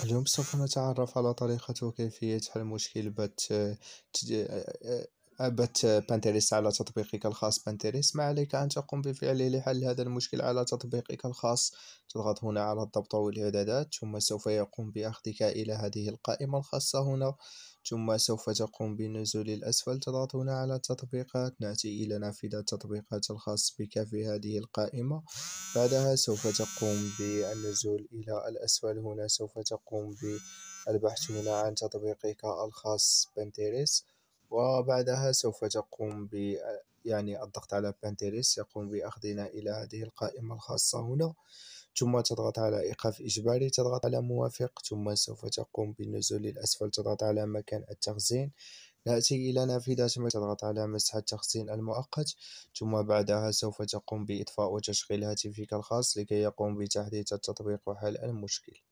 اليوم سوف نتعرف على طريقة وكيفية حل مشكل بات آه، آه، آه، أبت بانتريس على تطبيقك الخاص بانتريس ما عليك أن تقوم بفعله لحل هذا المشكل على تطبيقك الخاص تضغط هنا على الضبط والإعدادات ثم سوف يقوم بأخذك إلى هذه القائمة الخاصة هنا ثم سوف تقوم بالنزول الأسفل تضغط هنا على التطبيقات نأتي إلى نافذة التطبيقات الخاص بك في هذه القائمة بعدها سوف تقوم بالنزول إلى الأسفل هنا سوف تقوم بالبحث هنا عن تطبيقك الخاص بانتريس وبعدها سوف تقوم ب يعني الضغط على بانتيريس يقوم بأخذنا إلى هذه القائمة الخاصة هنا ثم تضغط على إيقاف إجباري تضغط على موافق ثم سوف تقوم بالنزول للأسفل تضغط على مكان التخزين نأتي إلى نافذة تضغط على مسح التخزين المؤقت ثم بعدها سوف تقوم بإطفاء وتشغيل هاتفك الخاص لكي يقوم بتحديث التطبيق وحل المشكل